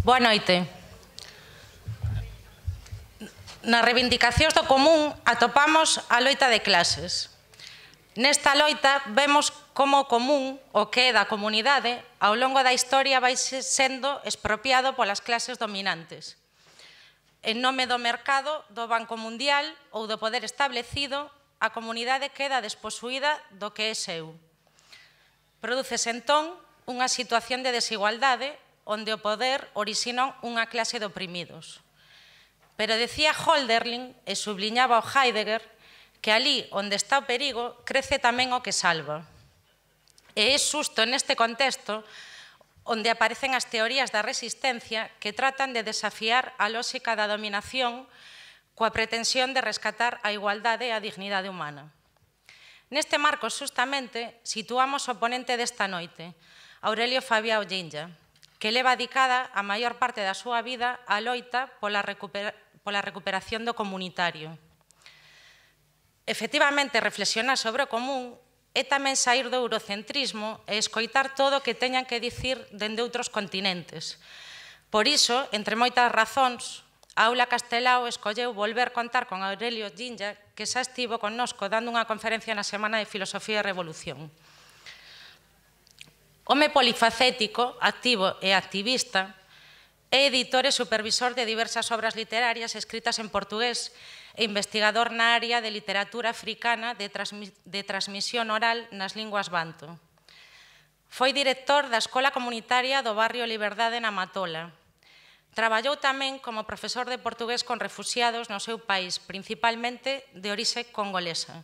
Boa noite. Nas reivindicacións do común atopamos a loita de clases. Nesta loita vemos como o común, o que é da comunidade, ao longo da historia vai sendo expropiado polas clases dominantes. En nome do mercado, do Banco Mundial ou do poder establecido, a comunidade queda desposuída do que é seu. Produces entón unha situación de desigualdade onde o poder orixina unha clase de oprimidos. Pero decía Holderlin e subliñaba o Heidegger que ali onde está o perigo crece tamén o que salva. E é susto neste contexto onde aparecen as teorías da resistencia que tratan de desafiar a lógica da dominación coa pretensión de rescatar a igualdade e a dignidade humana. Neste marco, justamente, situamos o ponente desta noite, Aurelio Fabiao Ginja, que leva dedicada a maior parte da súa vida á loita pola, recupera pola recuperación do comunitario. Efectivamente, reflexionar sobre o común é tamén sair do eurocentrismo e escoitar todo o que teñan que dicir dende outros continentes. Por iso, entre moitas razóns, a Aula Castelao escolleu volver contar con Aurelio Ginja, que xa estivo connosco dando unha conferencia na Semana de Filosofía e Revolución. Home polifacético, activo e activista, é editor e supervisor de diversas obras literarias escritas en portugués e investigador na área de literatura africana de, transmi de transmisión oral nas linguas banto. Foi director da Escola Comunitaria do Barrio Liberdade na Matola. Traballou tamén como profesor de portugués con refugiados no seu país, principalmente de orixe congolesa.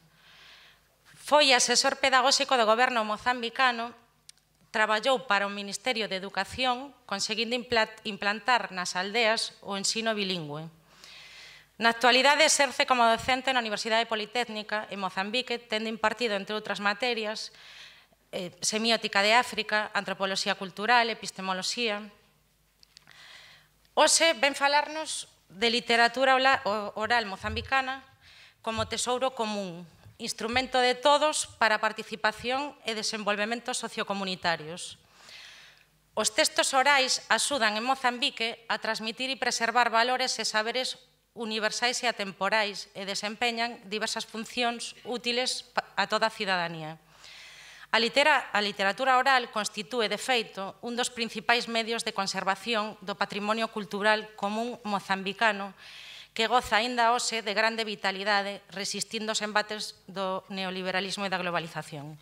Foi asesor pedagóxico do goberno mozambicano traballou para o Ministerio de Educación conseguindo implantar nas aldeas o ensino bilingüe. Na actualidade exerce como docente na Universidade Politécnica en Mozambique, tendo impartido, entre outras materias, eh, semiótica de África, antropoloxía cultural, epistemoloxía. Ose ven falarnos de literatura oral mozambicana como tesouro común, instrumento de todos para participación e desenvolvemento sociocomunitarios. Os textos orais axudan en Mozambique a transmitir e preservar valores e saberes universais e atemporais e desempeñan diversas funcións útiles a toda a cidadanía. A, litera, a literatura oral constitúe, de feito, un dos principais medios de conservación do patrimonio cultural común mozambicano e que goza aínda hoxe de grande vitalidade resistindo os embates do neoliberalismo e da globalización.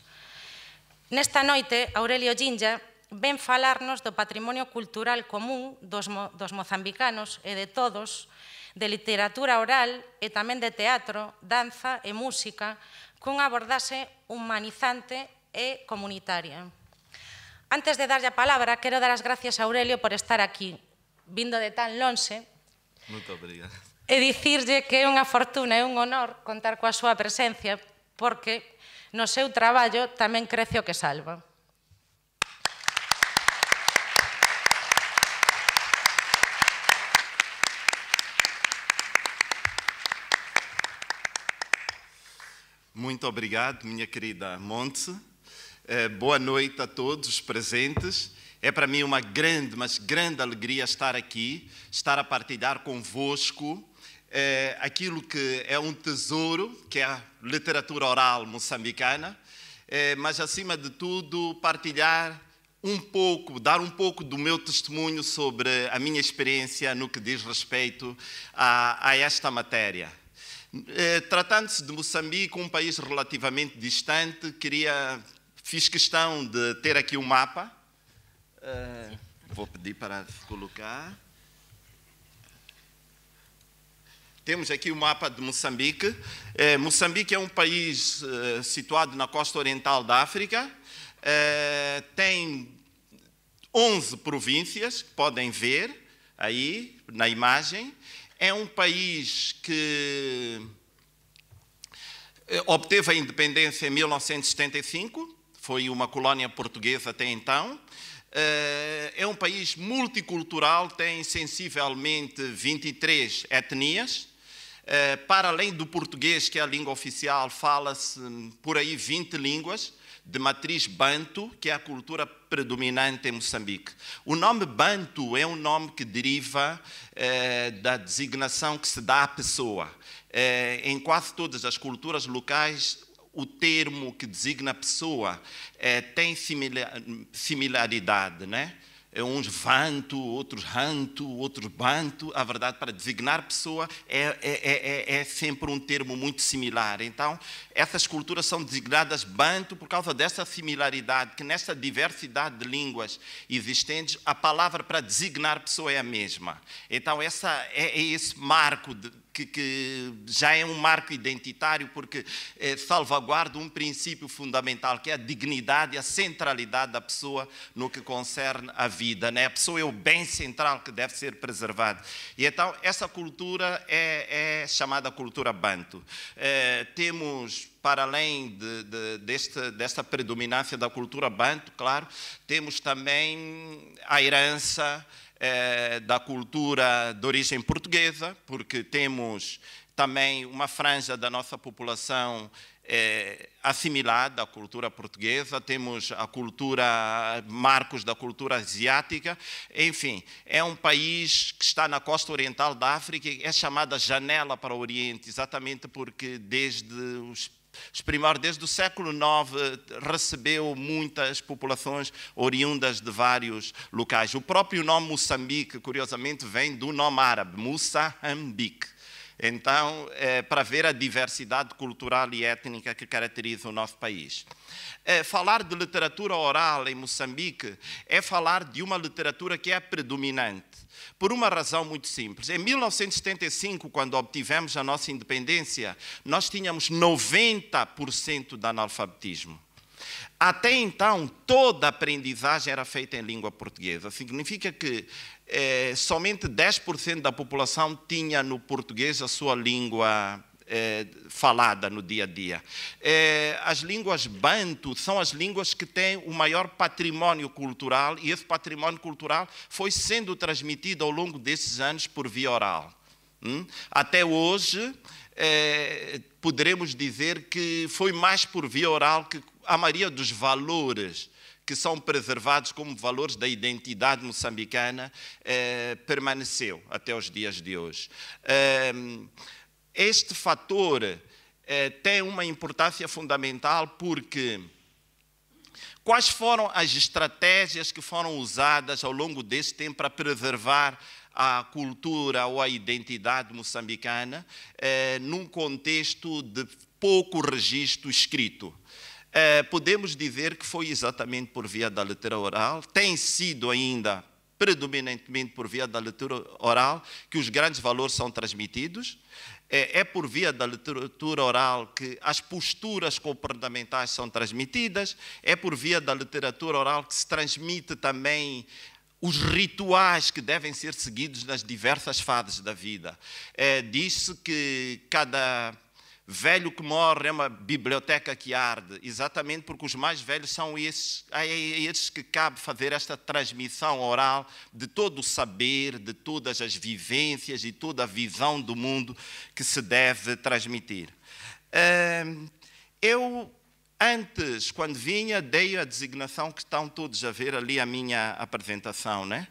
Nesta noite, Aurelio Ginja ven falarnos do patrimonio cultural común dos, mo dos mozambicanos e de todos, de literatura oral e tamén de teatro, danza e música, cun abordase humanizante e comunitaria. Antes de darlle a palabra, quero dar as gracias a Aurelio por estar aquí, vindo de tan lonxe. Moito obrigado. e é dicirlle que é unha fortuna, é un honor contar coa súa presencia, porque no seu traballo tamén crece o que salva. Muito obrigado, minha querida Monte. Eh, boa noite a todos os presentes. É para mim uma grande, mas grande alegria estar aqui, estar a partilhar convosco eh, aquilo que é um tesouro, que é a literatura oral moçambicana, eh, mas acima de tudo partilhar um pouco, dar um pouco do meu testemunho sobre a minha experiência no que diz respeito a, a esta matéria. Eh, tratando-se de Moçambique, um país relativamente distante, queria, fiz questão de ter aqui um mapa. vou pedir para colocar. Temos aqui o mapa de Moçambique. É, Moçambique é um país é, situado na costa oriental da África. É, tem 11 províncias, que podem ver aí na imagem. É um país que obteve a independência em 1975, foi uma colónia portuguesa até então. É um país multicultural, tem sensivelmente 23 etnias. É, para além do português, que é a língua oficial, fala-se por aí 20 línguas de matriz banto, que é a cultura predominante em Moçambique. O nome banto é um nome que deriva é, da designação que se dá à pessoa. É, em quase todas as culturas locais, o termo que designa a pessoa tem similaridade, né? uns vanto, outros ranto, outros banto. A verdade, para designar pessoa, é, é, é, é, sempre um termo muito similar. Então, essas culturas são designadas banto por causa dessa similaridade, que nesta diversidade de línguas existentes, a palavra para designar pessoa é a mesma. Então, essa, é, é esse marco de, que, que, já é um marco identitário, porque é, salvaguarda um princípio fundamental, que é a dignidade e a centralidade da pessoa no que concerne a vida. Né? A pessoa é o bem central que deve ser preservado. E então, essa cultura é, é chamada cultura banto. É, eh, temos para além de, de, desta predominância da cultura banto, claro, temos também a herança, eh, da cultura de origem portuguesa, porque temos também uma franja da nossa população eh, assimilada à cultura portuguesa, temos a cultura, marcos da cultura asiática, enfim, é um país que está na costa oriental da África, é chamada janela para o Oriente, exatamente porque desde os Esprimor, desde o século IX, recebeu muitas populações oriundas de vários locais. O próprio nome Moçambique, curiosamente, vem do nome árabe, Moçambique. Então, é, para ver a diversidade cultural e étnica que caracteriza o nosso país. É, falar de literatura oral em Moçambique é falar de uma literatura que é predominante, por uma razão muito simples. Em 1975, quando obtivemos a nossa independência, nós tínhamos 90% de analfabetismo. Até então, toda a aprendizagem era feita em língua portuguesa. Significa que eh, somente 10% da população tinha no português a sua língua eh, falada no dia a dia. Eh, as línguas banto são as línguas que têm o maior património cultural e esse património cultural foi sendo transmitido ao longo desses anos por via oral. Hum? Até hoje, eh, poderemos dizer que foi mais por via oral que a maioria dos valores que são preservados como valores da identidade moçambicana, eh, permaneceu até os dias de hoje. Eh, este fator eh, tem uma importância fundamental porque quais foram as estratégias que foram usadas ao longo deste tempo para preservar a cultura ou a identidade moçambicana eh, num contexto de pouco registro escrito. Eh, podemos dizer que foi exatamente por via da leitura oral, tem sido ainda predominantemente por via da leitura oral que os grandes valores são transmitidos. Eh, é por via da literatura oral que as posturas comportamentais são transmitidas, é por via da literatura oral que se transmite também os rituais que devem ser seguidos nas diversas fases da vida. É, Diz-se que cada Velho que morre é uma biblioteca que arde, exatamente porque os mais velhos são esses, a é, é, é esses que cabe fazer esta transmissão oral de todo o saber, de todas as vivências e toda a visão do mundo que se deve transmitir. Eu, antes, quando vinha, dei a designação que estão todos a ver ali a minha apresentação, né?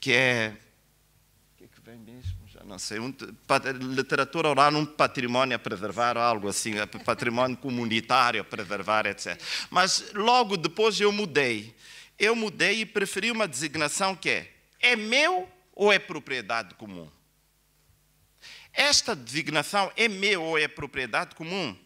que é. O que é que vem mesmo? não sei, um, literatura oral um património a preservar, algo assim, património comunitário a preservar, etc. Mas logo depois eu mudei. Eu mudei e preferi uma designação que é é meu ou é propriedade comum? Esta designação é meu ou é propriedade comum?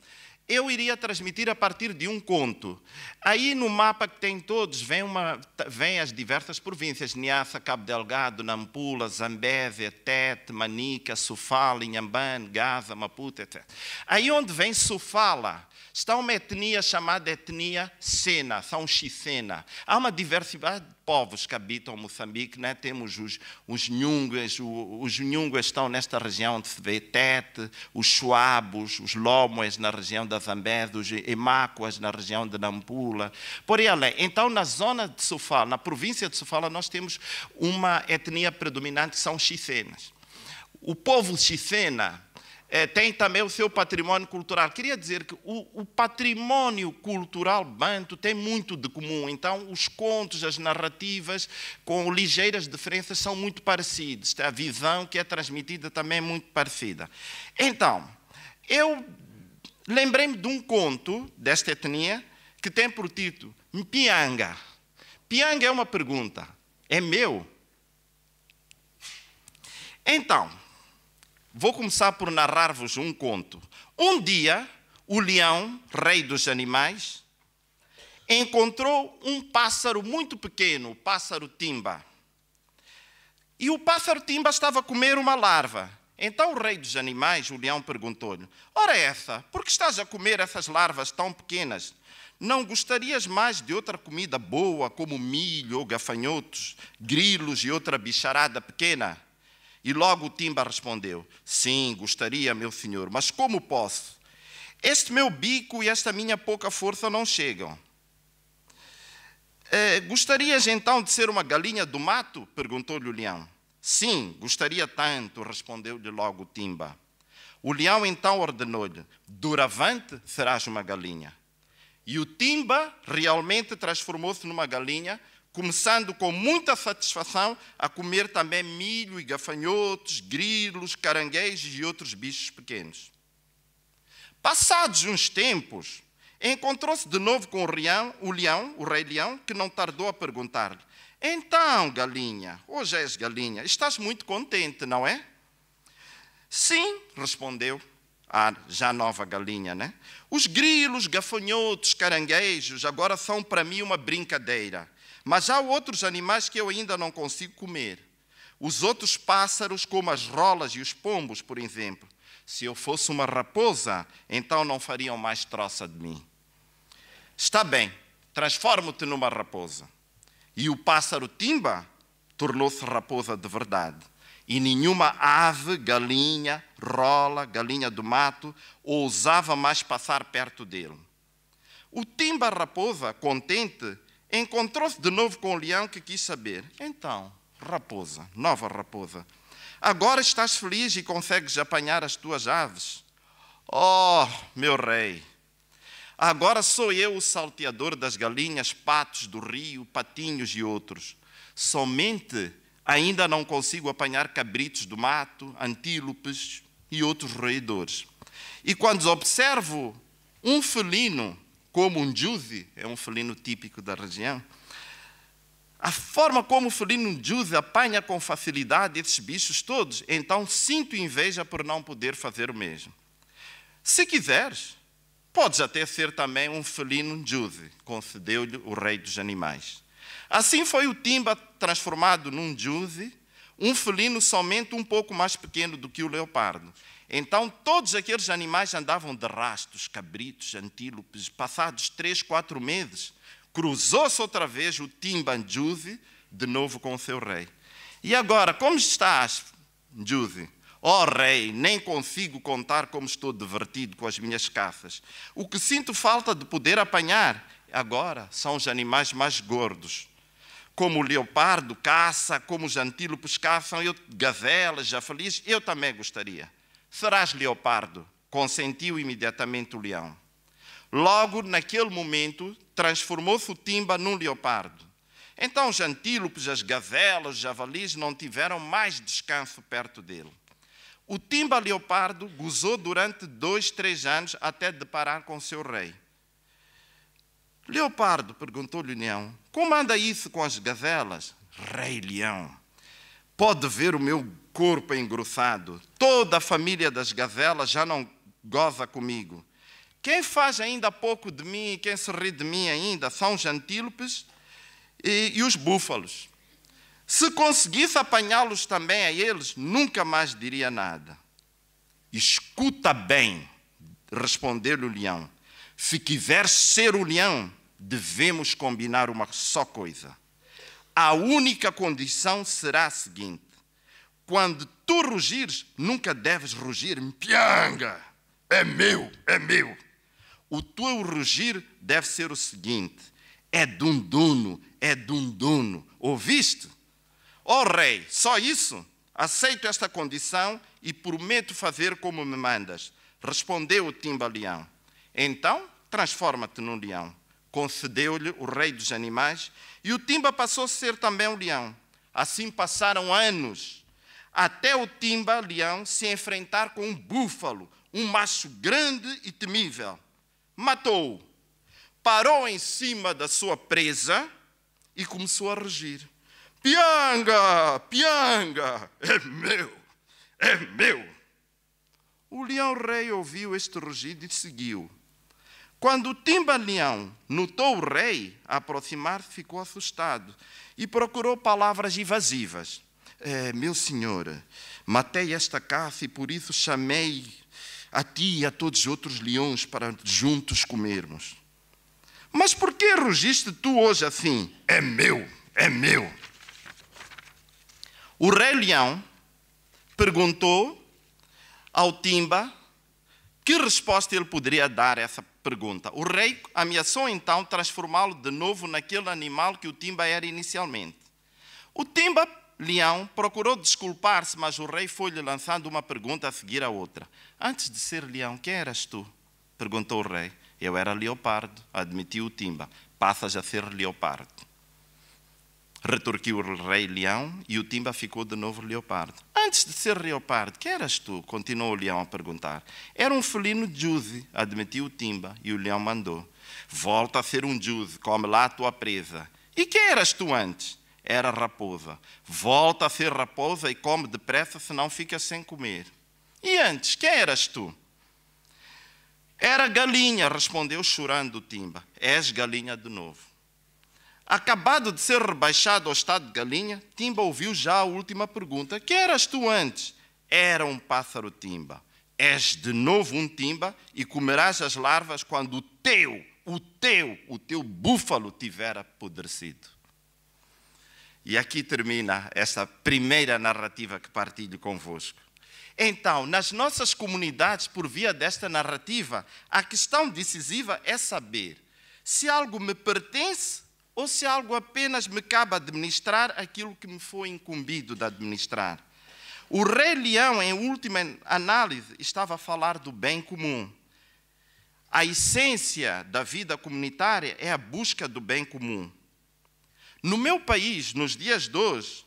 Eu iria transmitir a partir de um conto. Aí no mapa que tem todos, vem, uma, vem as diversas províncias, Niassa, Cabo Delgado, Nampula, Zambézia, Tete, Manica, Sofala, Inhamban, Gaza, Maputo, etc. Aí onde vem Sofala, está uma etnia chamada etnia Sena, são Xicena. Há uma diversidade de povos que habitam Moçambique, né? temos os, os os, Nhungas estão nesta região onde se vê Tete, os Chuabos, os Lomoes na região da Zambézia, os Emácuas na região de Nampula, Lula. Por ela, além. Então, na zona de Sofala, na província de Sofala, nós temos uma etnia predominante, que são os xicenas. O povo xicena é, eh, tem também o seu património cultural. Queria dizer que o, o, património cultural banto tem muito de comum, então os contos, as narrativas, com ligeiras diferenças, são muito parecidos. A visão que é transmitida também é muito parecida. Então, eu lembrei-me de um conto desta etnia que tem por título Pianga. Pianga é uma pergunta. É meu? Então, vou começar por narrar-vos um conto. Um dia, o leão, rei dos animais, encontrou um pássaro muito pequeno, o pássaro timba. E o pássaro timba estava a comer uma larva. Então o rei dos animais, o leão, perguntou-lhe: Ora, essa, por que estás a comer essas larvas tão pequenas? Não gostarias mais de outra comida boa, como milho ou gafanhotos, grilos e outra bicharada pequena? E logo o Timba respondeu: Sim, gostaria, meu senhor, mas como posso? Este meu bico e esta minha pouca força não chegam. Eh, gostarias então de ser uma galinha do mato? perguntou-lhe o leão. Sim, gostaria tanto, respondeu-lhe logo o Timba. O leão então ordenou-lhe: Duravante serás uma galinha. E o Timba realmente transformou-se numa galinha, começando com muita satisfação a comer também milho e gafanhotos, grilos, caranguejos e outros bichos pequenos. Passados uns tempos, encontrou-se de novo com o, rião, o leão, o rei leão, que não tardou a perguntar-lhe: Então, galinha, hoje és galinha, estás muito contente, não é? Sim, respondeu a já nova galinha, né? Os grilos, gafanhotos, caranguejos agora são para mim uma brincadeira. Mas há outros animais que eu ainda não consigo comer. Os outros pássaros, como as rolas e os pombos, por exemplo. Se eu fosse uma raposa, então não fariam mais troça de mim. Está bem, transformo-te numa raposa. E o pássaro timba tornou-se raposa de verdade. E nenhuma ave, galinha, rola, galinha do mato, ousava mais passar perto dele. O Timba Raposa, contente, encontrou-se de novo com o leão que quis saber. Então, raposa, nova raposa, agora estás feliz e consegues apanhar as tuas aves? Oh, meu rei, agora sou eu o salteador das galinhas, patos do rio, patinhos e outros. Somente Ainda não consigo apanhar cabritos do mato, antílopes e outros roedores. E quando observo um felino, como um juzi, é um felino típico da região, a forma como o felino juzi apanha com facilidade esses bichos todos, então sinto inveja por não poder fazer o mesmo. Se quiseres, podes até ser também um felino juzi, concedeu-lhe o rei dos animais. Assim foi o Timba transformado num juve, um felino somente um pouco mais pequeno do que o leopardo. Então, todos aqueles animais andavam de rastos, cabritos, antílopes. Passados três, quatro meses, cruzou-se outra vez o Timbanjuzi, de novo com o seu rei. E agora, como estás, Juzi? oh, rei, nem consigo contar como estou divertido com as minhas caças. O que sinto falta de poder apanhar agora são os animais mais gordos, como o leopardo caça, como os antílopes caçam, eu, gazelas, javalis, eu também gostaria. Serás leopardo? Consentiu imediatamente o leão. Logo, naquele momento, transformou-se o timba num leopardo. Então, os antílopes, as gazelas, os javalis não tiveram mais descanso perto dele. O timba leopardo gozou durante dois, três anos até deparar com seu rei. Leopardo, perguntou-lhe o Leão, como anda isso com as gazelas? Rei Leão, pode ver o meu corpo engrossado. Toda a família das gazelas já não goza comigo. Quem faz ainda pouco de mim e quem se ri de mim ainda são os antílopes e, e os búfalos. Se conseguisse apanhá-los também a eles, nunca mais diria nada. Escuta bem, respondeu-lhe o leão se quiser ser união, devemos combinar uma só coisa. A única condição será a seguinte: quando tu rugires, nunca deves rugir pianga, é meu, é meu. O teu rugir deve ser o seguinte: é dunduno, é dunduno. Ouviste? Ó oh, rei, só isso? Aceito esta condição e prometo fazer como me mandas. Respondeu o leão. Então, transforma-te num leão. Concedeu-lhe o rei dos animais e o Timba passou a ser também um leão. Assim passaram anos, até o Timba, leão, se enfrentar com um búfalo, um macho grande e temível. Matou-o, parou em cima da sua presa e começou a rugir. Pianga, pianga, é meu, é meu. O leão rei ouviu este rugido e seguiu. Quando Timbalião notou o rei aproximar-se, ficou assustado e procurou palavras evasivas. Eh, é, meu senhor, matei esta caça e por isso chamei a ti e a todos os outros leões para juntos comermos. Mas por que rugiste tu hoje assim? É meu, é meu. O rei leão perguntou ao Timba que resposta ele poderia dar a essa pergunta. O rei ameaçou então transformá-lo de novo naquele animal que o Timba era inicialmente. O Timba, leão, procurou desculpar-se, mas o rei foi-lhe lançando uma pergunta a seguir a outra. Antes de ser leão, quem eras tu? perguntou o rei. Eu era leopardo, admitiu o Timba. Passas a ser leopardo retorquiu o rei leão e o timba ficou de novo leopardo. Antes de ser leopardo, que eras tu? Continuou o leão a perguntar. Era um felino jude, admitiu o timba, e o leão mandou. Volta a ser um jude, come lá a tua presa. E que eras tu antes? Era raposa. Volta a ser raposa e come depressa, senão ficas sem comer. E antes, quem eras tu? Era galinha, respondeu chorando o timba. És galinha de novo. Acabado de ser rebaixado ao estado de galinha, Timba ouviu já a última pergunta: Quem eras tu antes? Era um pássaro Timba. És de novo um Timba e comerás as larvas quando o teu, o teu, o teu búfalo tiver apodrecido. E aqui termina essa primeira narrativa que partilho convosco. Então, nas nossas comunidades, por via desta narrativa, a questão decisiva é saber se algo me pertence ou se algo apenas me cabe administrar aquilo que me foi incumbido de administrar. O Rei Leão, em última análise, estava a falar do bem comum. A essência da vida comunitária é a busca do bem comum. No meu país, nos dias de hoje,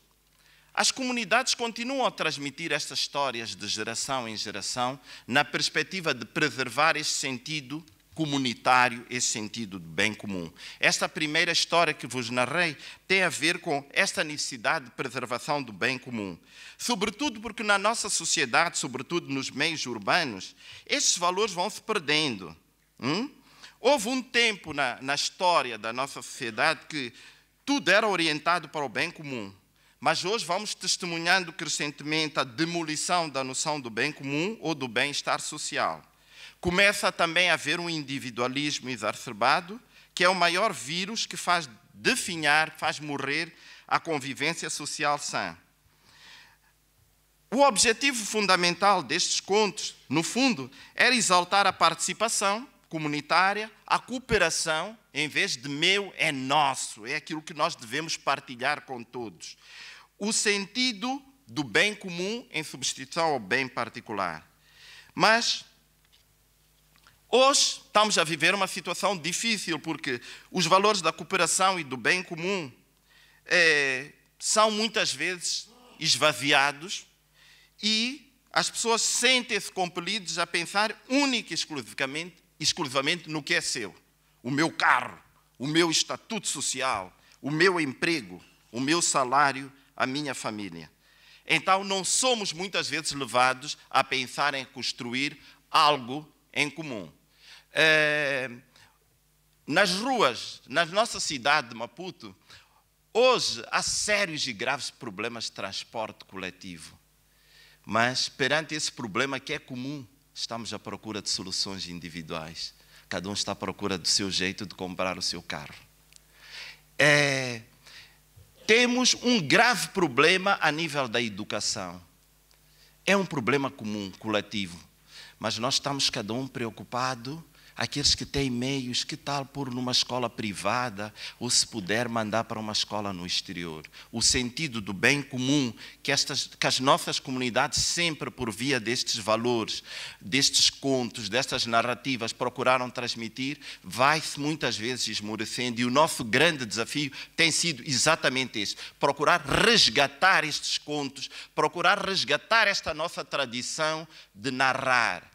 as comunidades continuam a transmitir estas histórias de geração em geração, na perspectiva de preservar este sentido comunitário, esse sentido de bem comum. Esta primeira história que vos narrei tem a ver com esta necessidade de preservação do bem comum. Sobretudo porque na nossa sociedade, sobretudo nos meios urbanos, estes valores vão se perdendo. Hum? Houve um tempo na, na história da nossa sociedade que tudo era orientado para o bem comum. Mas hoje vamos testemunhando crescentemente a demolição da noção do bem comum ou do bem-estar social. Começa também a haver um individualismo exacerbado, que é o maior vírus que faz definhar, faz morrer a convivência social sã. O objetivo fundamental destes contos, no fundo, era exaltar a participação comunitária, a cooperação, em vez de meu, é nosso, é aquilo que nós devemos partilhar com todos. O sentido do bem comum em substituição ao bem particular. Mas Hoje estamos a viver uma situação difícil, porque os valores da cooperação e do bem comum é, são muitas vezes esvaziados e as pessoas sentem-se compelidas a pensar única e exclusivamente, exclusivamente no que é seu. O meu carro, o meu estatuto social, o meu emprego, o meu salário, a minha família. Então, não somos muitas vezes levados a pensar em construir algo em comum. É, nas ruas, na nossa cidade de Maputo, hoje há sérios e graves problemas de transporte coletivo. Mas perante esse problema que é comum, estamos à procura de soluções individuais. Cada um está à procura do seu jeito de comprar o seu carro. É, temos um grave problema a nível da educação. É um problema comum, coletivo mas nós estamos cada um preocupado. Aqueles que têm meios, que tal por numa escola privada ou se puder mandar para uma escola no exterior? O sentido do bem comum que, estas, que as nossas comunidades sempre por via destes valores, destes contos, destas narrativas procuraram transmitir, vai-se muitas vezes esmorecendo e o nosso grande desafio tem sido exatamente esse, procurar resgatar estes contos, procurar resgatar esta nossa tradição de narrar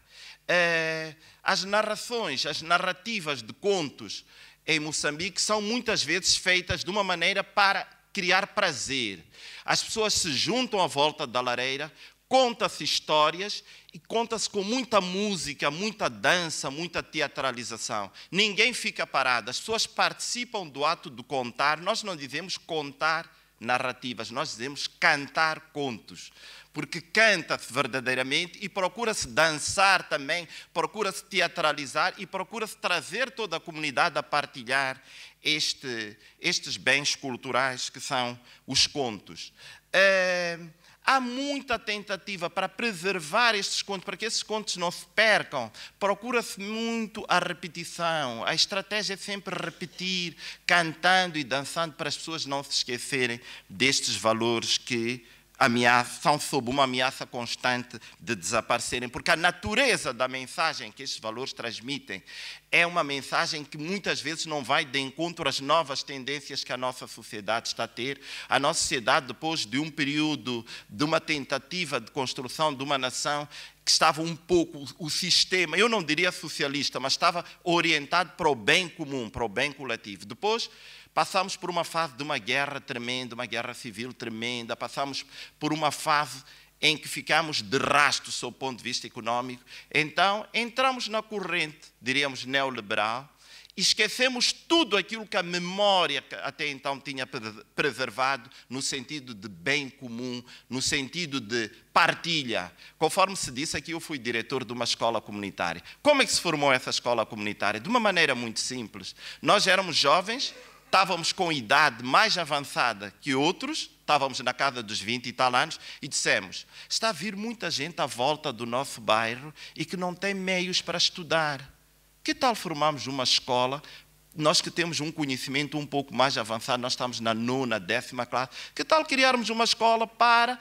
eh, as narrações, as narrativas de contos em Moçambique são muitas vezes feitas de uma maneira para criar prazer. As pessoas se juntam à volta da lareira, conta-se histórias e conta-se com muita música, muita dança, muita teatralização. Ninguém fica parado, as pessoas participam do ato de contar. Nós não dizemos contar narrativas, nós dizemos cantar contos, porque canta-se verdadeiramente e procura-se dançar também, procura-se teatralizar e procura-se trazer toda a comunidade a partilhar este, estes bens culturais que são os contos. Uh, Há muita tentativa para preservar estes contos, para que esses contos não se percam. Procura-se muito a repetição. A estratégia é sempre repetir, cantando e dançando, para as pessoas não se esquecerem destes valores que são sob uma ameaça constante de desaparecerem, porque a natureza da mensagem que estes valores transmitem é uma mensagem que muitas vezes não vai de encontro às novas tendências que a nossa sociedade está a ter. A nossa sociedade, depois de um período de uma tentativa de construção de uma nação que estava um pouco o sistema, eu não diria socialista, mas estava orientado para o bem comum, para o bem coletivo. Depois Passamos por uma fase de uma guerra tremenda, uma guerra civil tremenda, passamos por uma fase em que ficamos de rastro sob o ponto de vista econômico. Então, entramos na corrente, diríamos, neoliberal, esquecemos tudo aquilo que a memória até então tinha preservado no sentido de bem comum, no sentido de partilha. Conforme se disse aqui, eu fui diretor de uma escola comunitária. Como é que se formou essa escola comunitária? De uma maneira muito simples. Nós éramos jovens estávamos com idade mais avançada que outros, estávamos na casa dos 20 e tal anos, e dissemos: está a vir muita gente à volta do nosso bairro e que não tem meios para estudar. Que tal formarmos uma escola? Nós que temos um conhecimento um pouco mais avançado, nós estamos na nona, décima classe. Que tal criarmos uma escola para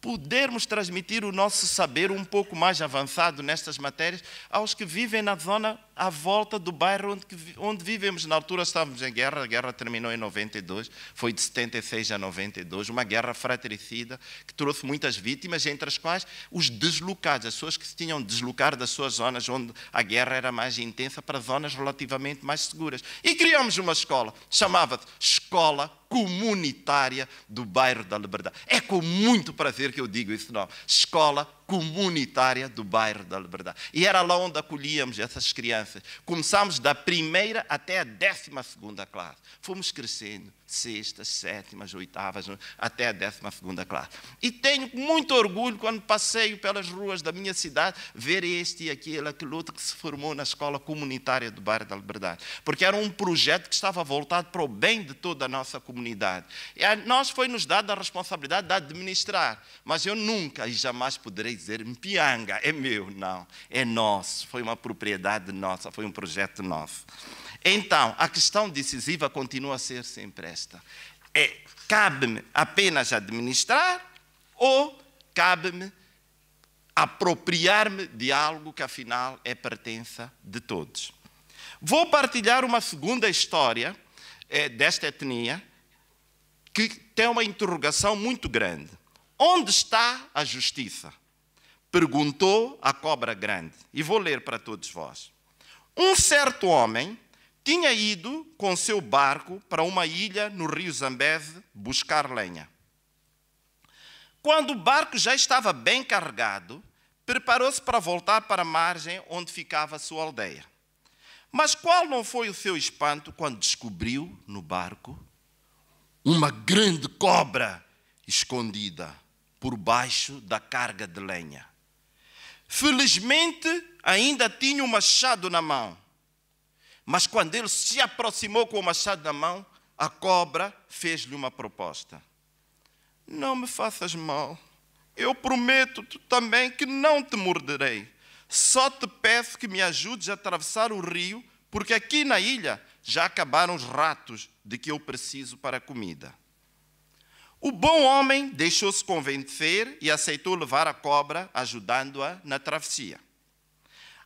podermos transmitir o nosso saber um pouco mais avançado nestas matérias aos que vivem na zona à volta do bairro onde, onde vivemos. Na altura estávamos em guerra, a guerra terminou em 92, foi de 76 a 92, uma guerra fratricida que trouxe muitas vítimas, entre as quais os deslocados, as pessoas que se tinham de deslocar das suas zonas onde a guerra era mais intensa para zonas relativamente mais seguras. E criamos uma escola, chamava-se Escola Comunitária do Bairro da Liberdade. É com muito prazer que eu digo isso, não. Escola comunitária do bairro da Liberdade. E era lá onde acolhíamos essas crianças. Começámos da primeira até a décima segunda classe. Fomos crescendo sextas, sétimas, oitavas, até a décima segunda classe. E tenho muito orgulho quando passeio pelas ruas da minha cidade, ver este e aquele, aquele outro que se formou na escola comunitária do Bairro da Liberdade, porque era um projeto que estava voltado para o bem de toda a nossa comunidade. E a nós foi-nos dada a responsabilidade de administrar, mas eu nunca e jamais poderei dizer, pianga, é meu, não, é nosso, foi uma propriedade nossa, foi um projeto nosso. Então, a questão decisiva continua a ser sempre esta: é cabe-me apenas administrar ou cabe-me apropriar-me de algo que afinal é pertença de todos? Vou partilhar uma segunda história é, desta etnia que tem uma interrogação muito grande. Onde está a justiça? Perguntou a cobra grande. E vou ler para todos vós. Um certo homem tinha ido com seu barco para uma ilha no rio Zambeze buscar lenha. Quando o barco já estava bem carregado, preparou-se para voltar para a margem onde ficava a sua aldeia. Mas qual não foi o seu espanto quando descobriu no barco uma grande cobra escondida por baixo da carga de lenha? Felizmente ainda tinha um machado na mão mas quando ele se aproximou com o machado na mão, a cobra fez-lhe uma proposta: Não me faças mal. Eu prometo-te também que não te morderei. Só te peço que me ajudes a atravessar o rio, porque aqui na ilha já acabaram os ratos de que eu preciso para a comida. O bom homem deixou-se convencer e aceitou levar a cobra, ajudando-a na travessia.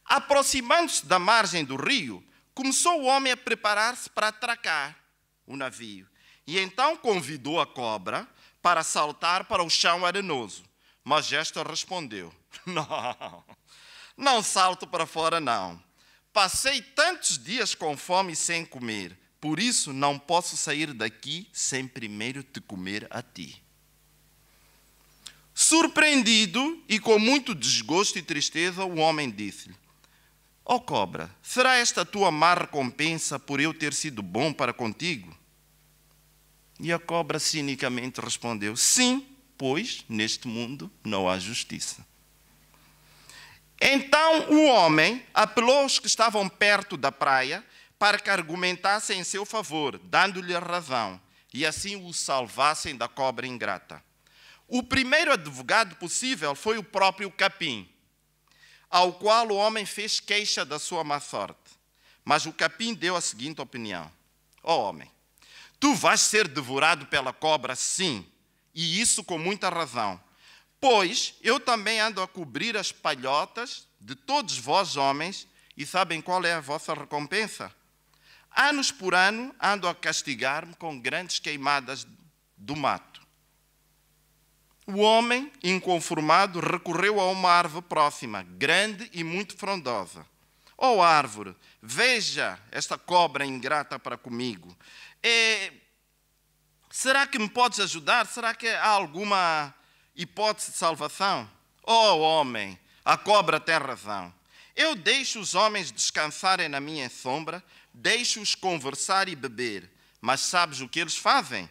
Aproximando-se da margem do rio, Começou o homem a preparar-se para atracar o navio. E então convidou a cobra para saltar para o chão arenoso. Mas esta respondeu: Não, não salto para fora, não. Passei tantos dias com fome e sem comer, por isso não posso sair daqui sem primeiro te comer a ti. Surpreendido e com muito desgosto e tristeza, o homem disse-lhe: Ó oh cobra, será esta tua má recompensa por eu ter sido bom para contigo? E a cobra cinicamente respondeu: Sim, pois neste mundo não há justiça. Então o homem apelou aos que estavam perto da praia para que argumentassem em seu favor, dando-lhe razão, e assim o salvassem da cobra ingrata. O primeiro advogado possível foi o próprio Capim ao qual o homem fez queixa da sua má sorte. Mas o capim deu a seguinte opinião: Ó oh, homem, tu vais ser devorado pela cobra, sim, e isso com muita razão, pois eu também ando a cobrir as palhotas de todos vós, homens, e sabem qual é a vossa recompensa? Anos por ano ando a castigar-me com grandes queimadas do mato. O homem, inconformado, recorreu a uma árvore próxima, grande e muito frondosa. Ó oh, árvore, veja esta cobra ingrata para comigo. E, é, será que me podes ajudar? Será que há alguma hipótese de salvação? Ó oh, homem, a cobra tem razão. Eu deixo os homens descansarem na minha sombra, deixo-os conversar e beber, mas sabes o que eles fazem?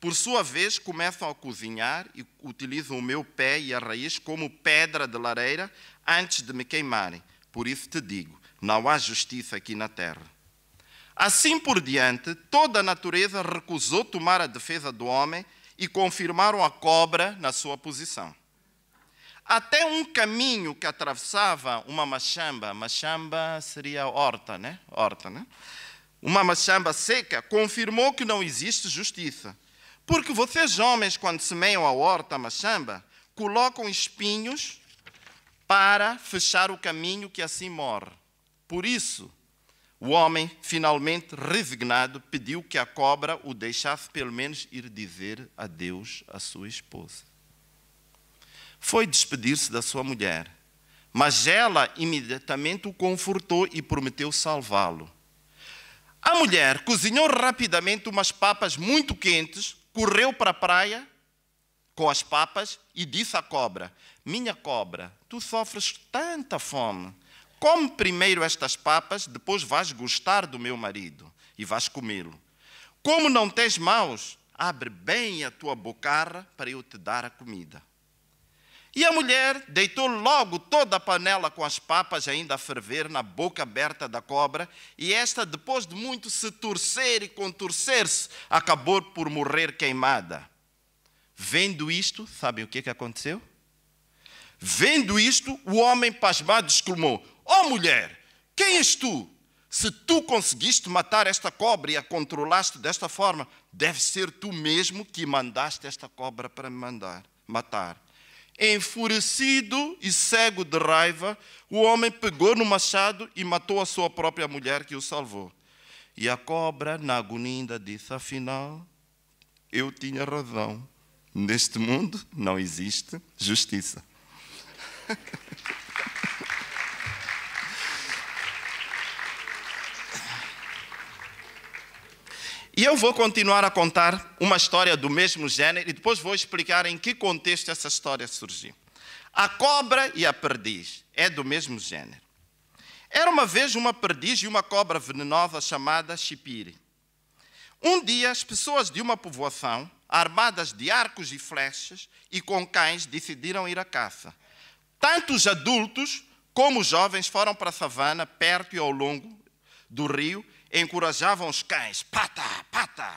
Por sua vez, começam a cozinhar e utilizam o meu pé e a raiz como pedra de lareira antes de me queimarem. Por isso te digo: não há justiça aqui na terra. Assim por diante, toda a natureza recusou tomar a defesa do homem e confirmaram a cobra na sua posição. Até um caminho que atravessava uma machamba, machamba seria horta, né? Horta, né? Uma machamba seca confirmou que não existe justiça. Porque vocês, homens, quando semeiam a horta, a machamba, colocam espinhos para fechar o caminho que assim morre. Por isso, o homem, finalmente resignado, pediu que a cobra o deixasse pelo menos ir dizer adeus à sua esposa. Foi despedir-se da sua mulher, mas ela imediatamente o confortou e prometeu salvá-lo. A mulher cozinhou rapidamente umas papas muito quentes, correu para a praia com as papas e disse à cobra: Minha cobra, tu sofres tanta fome. Come primeiro estas papas, depois vais gostar do meu marido e vais comê-lo. Como não tens maus, abre bem a tua bocarra para eu te dar a comida. E a mulher deitou logo toda a panela com as papas ainda a ferver na boca aberta da cobra, e esta, depois de muito se torcer e contorcer-se, acabou por morrer queimada. Vendo isto, sabem o que, é que aconteceu? Vendo isto, o homem pasmado exclamou: Ó oh, mulher, quem és tu? Se tu conseguiste matar esta cobra e a controlaste desta forma, deve ser tu mesmo que mandaste esta cobra para me mandar, matar. Enfurecido e cego de raiva, o homem pegou no machado e matou a sua própria mulher que o salvou. E a cobra, na agonia, disse: Afinal, eu tinha razão. Neste mundo não existe justiça. E eu vou continuar a contar uma história do mesmo gênero e depois vou explicar em que contexto essa história surgiu. A cobra e a perdiz é do mesmo gênero. Era uma vez uma perdiz e uma cobra venenosa chamada Chipiri. Um dia, as pessoas de uma povoação, armadas de arcos e flechas e com cães, decidiram ir à caça. Tanto os adultos como os jovens foram para a savana, perto e ao longo do rio, encorajavam os cães, pata, pata,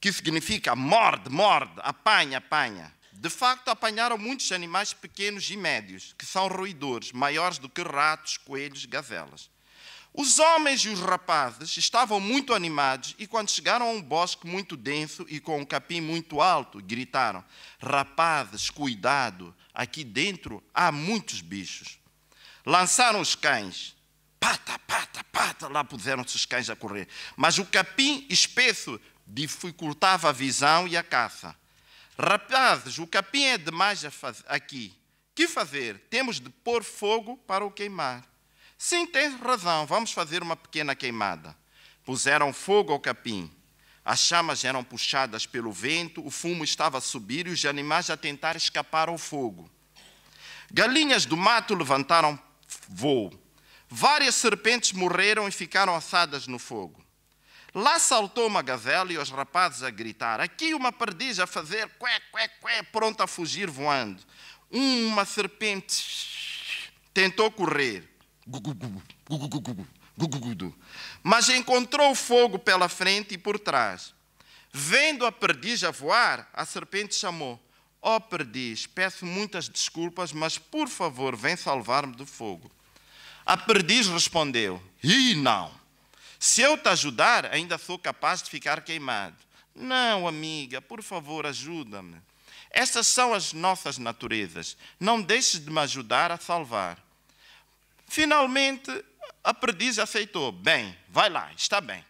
que significa morde, morde, apanha, apanha. De facto, apanharam muitos animais pequenos e médios, que são roedores, maiores do que ratos, coelhos, gazelas Os homens e os rapazes estavam muito animados e, quando chegaram a um bosque muito denso e com um capim muito alto, gritaram: Rapazes, cuidado, aqui dentro há muitos bichos. Lançaram os cães, pata, pata, pata, lá puseram-se os cães a correr. Mas o capim espesso dificultava a visão e a caça. Rapazes, o capim é demais aqui. Que fazer? Temos de pôr fogo para o queimar. Sim, tens razão, vamos fazer uma pequena queimada. Puseram fogo ao capim. As chamas eram puxadas pelo vento, o fumo estava a subir e os animais a tentar escapar ao fogo. Galinhas do mato levantaram voo. Várias serpentes morreram e ficaram assadas no fogo. Lá saltou uma gazela e os rapazes a gritar. Aqui uma perdiz a fazer qué, qué, qué, pronta a fugir voando. Uma serpente tentou correr. Mas encontrou fogo pela frente e por trás. Vendo a perdiz a voar, a serpente chamou. Ó oh, perdiz, peço muitas desculpas, mas por favor, vem salvar-me do fogo. A perdiz respondeu: E não. Se eu te ajudar, ainda sou capaz de ficar queimado. Não, amiga, por favor, ajuda-me. Essas são as nossas naturezas. Não deixes de me ajudar a salvar. Finalmente, a perdiz aceitou. Bem, vai lá, está bem.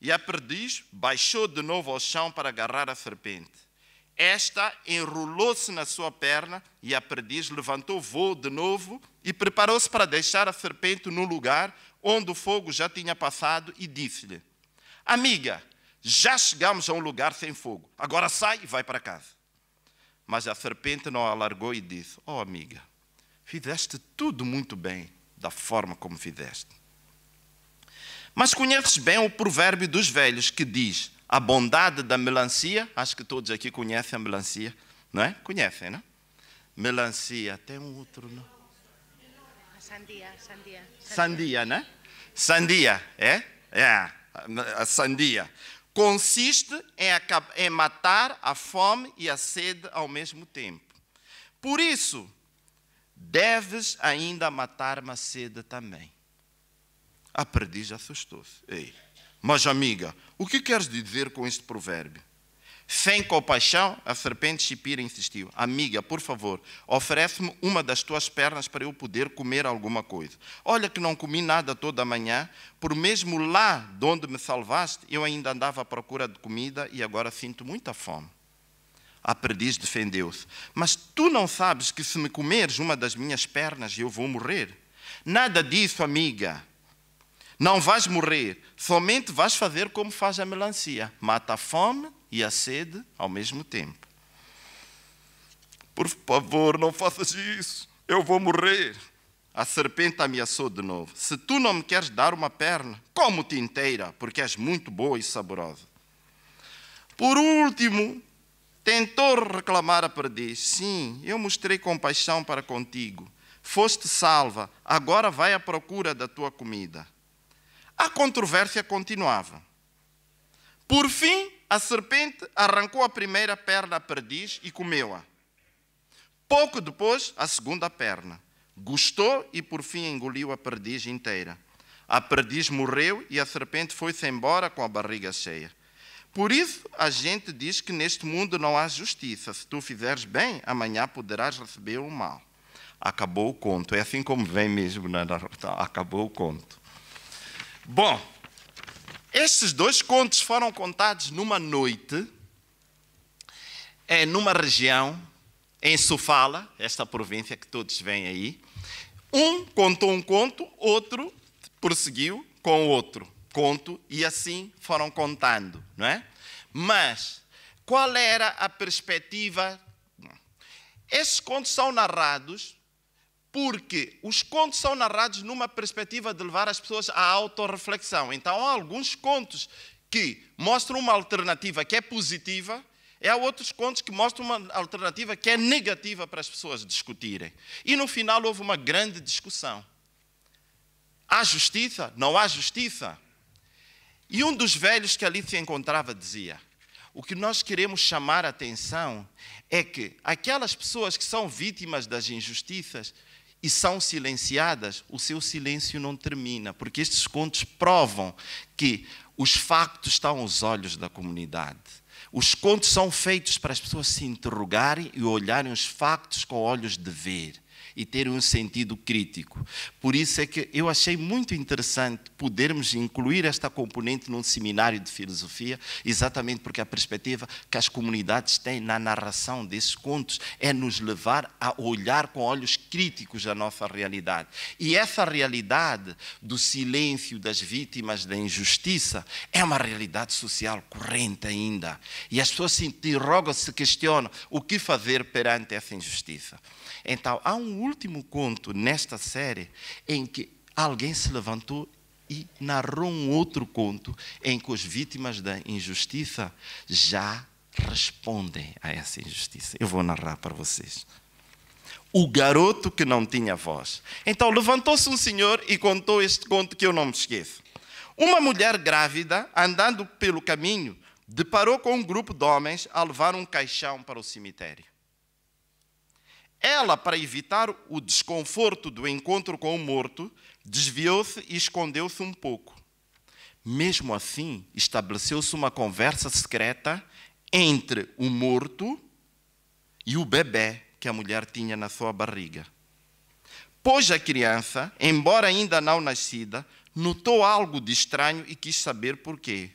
E a perdiz baixou de novo ao chão para agarrar a serpente. Esta enrolou-se na sua perna e a perdiz levantou voo de novo e preparou-se para deixar a serpente no lugar onde o fogo já tinha passado e disse-lhe: Amiga, já chegamos a um lugar sem fogo, agora sai e vai para casa. Mas a serpente não a alargou e disse: Oh, amiga, fizeste tudo muito bem da forma como fizeste. Mas conheces bem o provérbio dos velhos que diz: a bondade da melancia, acho que todos aqui conhecem a melancia, não é? Conhecem, não? Melancia, tem um outro não. Sandia, sandia. Sandia, né? Sandia, é? É, a sandia. Consiste em, em matar a fome e a sede ao mesmo tempo. Por isso, deves ainda matar uma sede também. A perdiz assustou-se. Ei, mas amiga, o que queres dizer com este provérbio? Sem compaixão, a serpente chipira insistiu: Amiga, por favor, oferece-me uma das tuas pernas para eu poder comer alguma coisa. Olha que não comi nada toda a manhã, por mesmo lá de onde me salvaste, eu ainda andava à procura de comida e agora sinto muita fome. A perdiz defendeu-se: Mas tu não sabes que se me comeres uma das minhas pernas eu vou morrer? Nada disso, amiga. Não vais morrer, somente vais fazer como faz a melancia: mata a fome e a sede ao mesmo tempo. Por favor, não faças isso, eu vou morrer. A serpente ameaçou de novo: Se tu não me queres dar uma perna, como-te inteira, porque és muito boa e saborosa. Por último, tentou reclamar a perdiz: Sim, eu mostrei compaixão para contigo. Foste salva, agora vai à procura da tua comida. A controvérsia continuava. Por fim, a serpente arrancou a primeira perna à perdiz e comeu-a. Pouco depois, a segunda perna. Gostou e por fim engoliu a perdiz inteira. A perdiz morreu e a serpente foi-se embora com a barriga cheia. Por isso, a gente diz que neste mundo não há justiça. Se tu fizeres bem, amanhã poderás receber o mal. Acabou o conto. É assim como vem mesmo na é, narração. Acabou o conto. Bom. Estes dois contos foram contados numa noite, é, numa região, em Sofala, esta província que todos veem aí. Um contou um conto, outro prosseguiu com outro conto, e assim foram contando, não é? Mas qual era a perspectiva? Esses contos são narrados porque os contos são narrados numa perspectiva de levar as pessoas à autorreflexão. Então, há alguns contos que mostram uma alternativa que é positiva e há outros contos que mostram uma alternativa que é negativa para as pessoas discutirem. E no final houve uma grande discussão. Há justiça? Não há justiça? E um dos velhos que ali se encontrava dizia: O que nós queremos chamar a atenção é que aquelas pessoas que são vítimas das injustiças e são silenciadas, o seu silêncio não termina, porque estes contos provam que os factos estão aos olhos da comunidade. Os contos são feitos para as pessoas se interrogarem e olharem os factos com olhos de ver e ter um sentido crítico. Por isso é que eu achei muito interessante podermos incluir esta componente num seminário de filosofia, exatamente porque a perspectiva que as comunidades têm na narração desses contos é nos levar a olhar com olhos críticos a nossa realidade. E essa realidade do silêncio das vítimas da injustiça é uma realidade social corrente ainda. E as pessoas se interrogam, se questionam o que fazer perante essa injustiça. Então, há um último conto nesta série em que alguém se levantou e narrou um outro conto em que as vítimas da injustiça já respondem a essa injustiça. Eu vou narrar para vocês. O garoto que não tinha voz. Então levantou-se um senhor e contou este conto que eu não me esqueço. Uma mulher grávida, andando pelo caminho, deparou com um grupo de homens a levar um caixão para o cemitério. Ela, para evitar o desconforto do encontro com o morto, desviou-se e escondeu-se um pouco. Mesmo assim, estabeleceu-se uma conversa secreta entre o morto e o bebê que a mulher tinha na sua barriga. Pois a criança, embora ainda não nascida, notou algo de estranho e quis saber porquê.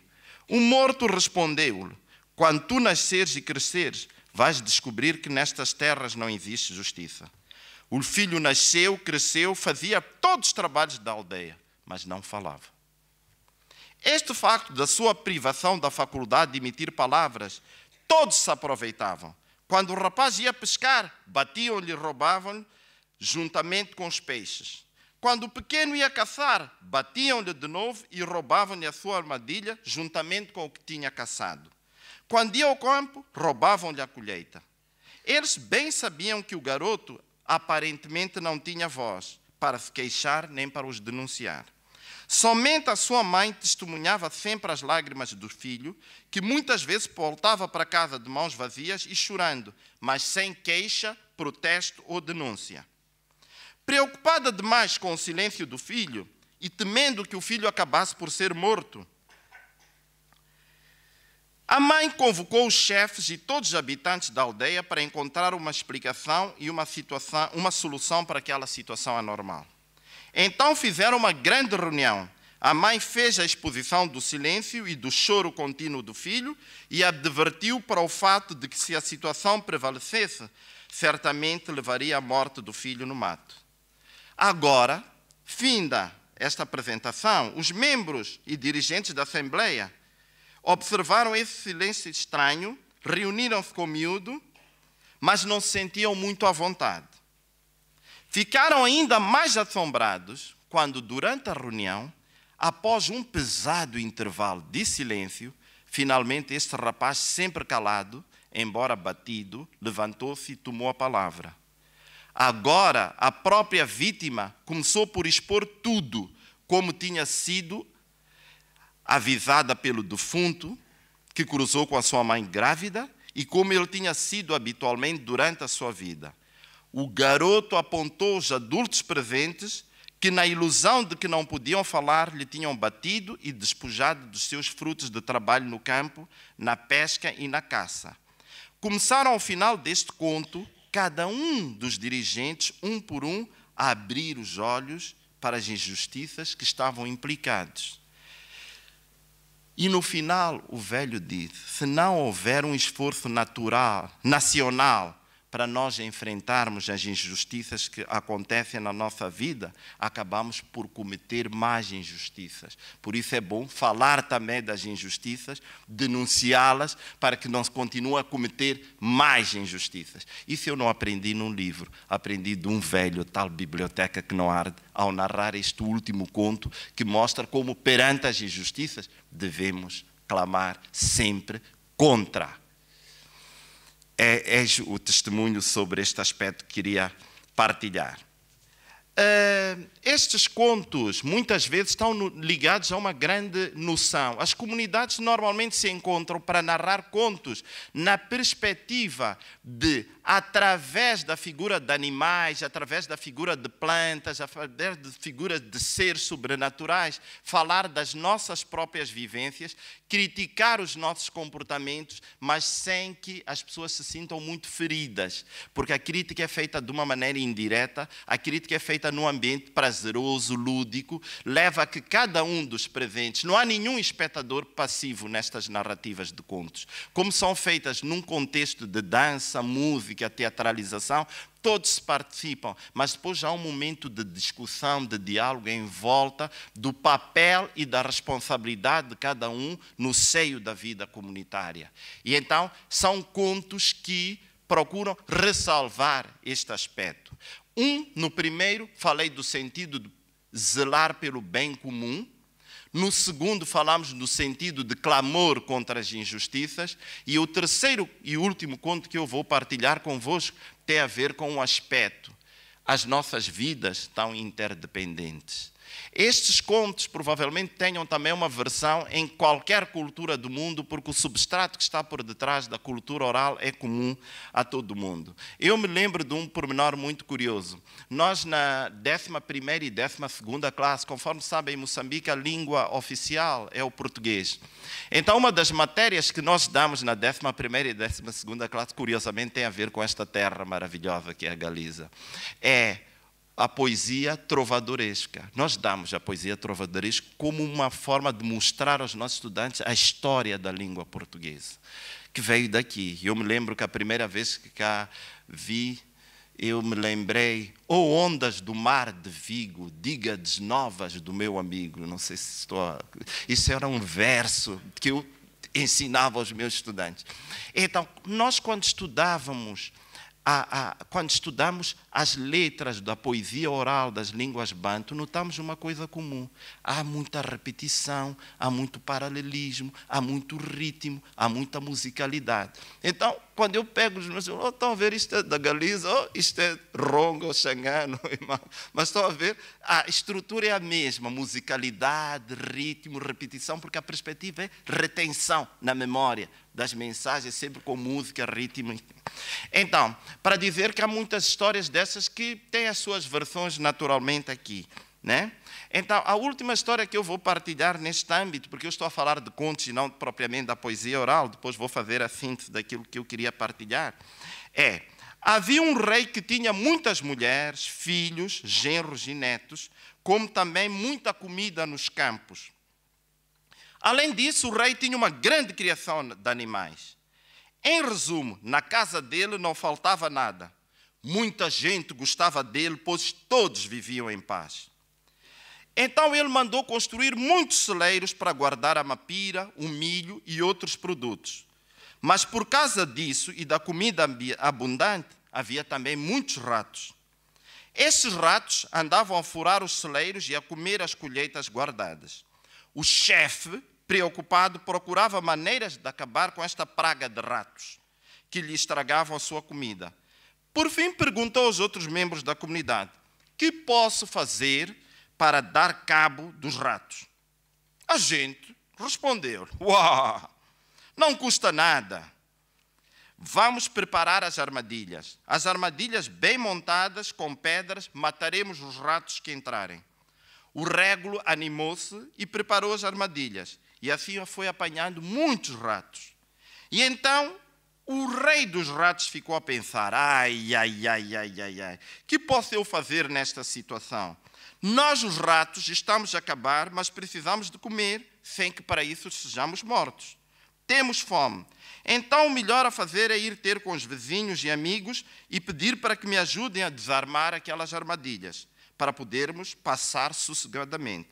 O morto respondeu-lhe: Quando tu nasceres e cresceres, vais descobrir que nestas terras não existe justiça. O filho nasceu, cresceu, fazia todos os trabalhos da aldeia, mas não falava. Este facto da sua privação da faculdade de emitir palavras, todos se aproveitavam. Quando o rapaz ia pescar, batiam-lhe, roubavam-lhe, juntamente com os peixes. Quando o pequeno ia caçar, batiam-lhe de novo e roubavam-lhe a sua armadilha, juntamente com o que tinha caçado. Quando ia ao campo, roubavam-lhe a colheita. Eles bem sabiam que o garoto aparentemente não tinha voz para se queixar nem para os denunciar. Somente a sua mãe testemunhava sempre as lágrimas do filho, que muitas vezes voltava para casa de mãos vazias e chorando, mas sem queixa, protesto ou denúncia. Preocupada demais com o silêncio do filho e temendo que o filho acabasse por ser morto, a mãe convocou os chefes e todos os habitantes da aldeia para encontrar uma explicação e uma, situação, uma solução para aquela situação anormal. Então fizeram uma grande reunião. A mãe fez a exposição do silêncio e do choro contínuo do filho e advertiu para o fato de que, se a situação prevalecesse, certamente levaria à morte do filho no mato. Agora, finda esta apresentação, os membros e dirigentes da Assembleia Observaram esse silêncio estranho, reuniram-se com o miúdo, mas não se sentiam muito à vontade. Ficaram ainda mais assombrados quando, durante a reunião, após um pesado intervalo de silêncio, finalmente este rapaz, sempre calado, embora batido, levantou-se e tomou a palavra. Agora, a própria vítima começou por expor tudo como tinha sido avisada pelo defunto, que cruzou com a sua mãe grávida e como ele tinha sido habitualmente durante a sua vida. O garoto apontou os adultos presentes que, na ilusão de que não podiam falar, lhe tinham batido e despojado dos seus frutos de trabalho no campo, na pesca e na caça. Começaram, ao final deste conto, cada um dos dirigentes, um por um, a abrir os olhos para as injustiças que estavam implicados. E no final, o velho diz: se não houver um esforço natural, nacional, para nós enfrentarmos as injustiças que acontecem na nossa vida, acabamos por cometer mais injustiças. Por isso é bom falar também das injustiças, denunciá-las, para que não se continue a cometer mais injustiças. Isso eu não aprendi num livro, aprendi de um velho, tal biblioteca que não arde, ao narrar este último conto que mostra como, perante as injustiças, devemos clamar sempre contra é, o testemunho sobre este aspecto que queria partilhar. Uh, estes contos muitas vezes estão ligados a uma grande noção. As comunidades normalmente se encontram para narrar contos na perspectiva de, através da figura de animais, através da figura de plantas, através de figuras de seres sobrenaturais, falar das nossas próprias vivências, criticar os nossos comportamentos, mas sem que as pessoas se sintam muito feridas. Porque a crítica é feita de uma maneira indireta, a crítica é feita num ambiente prazeroso prazeroso, lúdico, leva a que cada um dos presentes, não há nenhum espectador passivo nestas narrativas de contos. Como são feitas num contexto de dança, música, teatralização, todos participam, mas depois há um momento de discussão, de diálogo em volta do papel e da responsabilidade de cada um no seio da vida comunitária. E então são contos que procuram ressalvar este aspecto. Um, no primeiro, falei do sentido de zelar pelo bem comum. No segundo, falamos do sentido de clamor contra as injustiças. E o terceiro e último conto que eu vou partilhar convosco tem a ver com o aspecto. As nossas vidas estão interdependentes. Estes contos provavelmente tenham também uma versão em qualquer cultura do mundo, porque o substrato que está por detrás da cultura oral é comum a todo mundo. Eu me lembro de um pormenor muito curioso. Nós, na 11 e 12 classe, conforme sabem, em Moçambique, a língua oficial é o português. Então, uma das matérias que nós damos na 11 e 12 classe, curiosamente, tem a ver com esta terra maravilhosa que é a Galiza. É a poesia trovadoresca. Nós damos a poesia trovadoresca como uma forma de mostrar aos nossos estudantes a história da língua portuguesa, que veio daqui. Eu me lembro que a primeira vez que cá vi, eu me lembrei, ou oh, ondas do mar de Vigo, diga desnovas novas do meu amigo. Não sei se estou. Isso era um verso que eu ensinava aos meus estudantes. Então, nós quando estudávamos a, a, quando estudamos as letras da poesia oral das línguas banto, notamos uma coisa comum: há muita repetição, há muito paralelismo, há muito ritmo, há muita musicalidade. Então, quando eu pego os meus oh, estão a ver isto é da Galiza, oh, isto é Rongo, Xangano, mas estão a ver, a estrutura é a mesma: musicalidade, ritmo, repetição, porque a perspectiva é retenção na memória, das mensagens, é sempre com música, ritmo. Então, para dizer que há muitas histórias dessas que têm as suas versões naturalmente aqui. Né? Então, a última história que eu vou partilhar neste âmbito, porque eu estou a falar de contos e não propriamente da poesia oral, depois vou fazer a síntese daquilo que eu queria partilhar, é: havia um rei que tinha muitas mulheres, filhos, genros e netos, como também muita comida nos campos. Além disso, o rei tinha uma grande criação de animais. Em resumo, na casa dele não faltava nada. Muita gente gostava dele, pois todos viviam em paz. Então ele mandou construir muitos celeiros para guardar a mapira, o milho e outros produtos. Mas por causa disso e da comida abundante, havia também muitos ratos. Esses ratos andavam a furar os celeiros e a comer as colheitas guardadas. O chefe Preocupado, procurava maneiras de acabar com esta praga de ratos que lhe estragavam a sua comida. Por fim, perguntou aos outros membros da comunidade: Que posso fazer para dar cabo dos ratos? A gente respondeu: Uau, não custa nada. Vamos preparar as armadilhas. As armadilhas bem montadas, com pedras, mataremos os ratos que entrarem. O régulo animou-se e preparou as armadilhas. E assim foi apanhando muitos ratos. E então o rei dos ratos ficou a pensar: ai, ai, ai, ai, ai, ai, que posso eu fazer nesta situação? Nós, os ratos, estamos a acabar, mas precisamos de comer, sem que para isso sejamos mortos. Temos fome. Então, o melhor a fazer é ir ter com os vizinhos e amigos e pedir para que me ajudem a desarmar aquelas armadilhas, para podermos passar sossegadamente.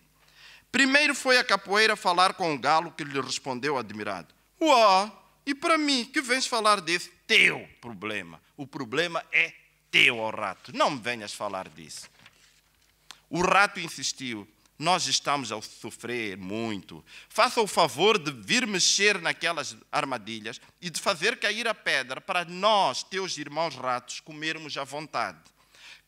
Primeiro foi a capoeira falar com o galo, que lhe respondeu admirado: Uó, e para mim que vens falar desse teu problema? O problema é teu, ó rato. Não me venhas falar disso. O rato insistiu: Nós estamos a sofrer muito. Faça o favor de vir mexer naquelas armadilhas e de fazer cair a pedra para nós, teus irmãos ratos, comermos à vontade.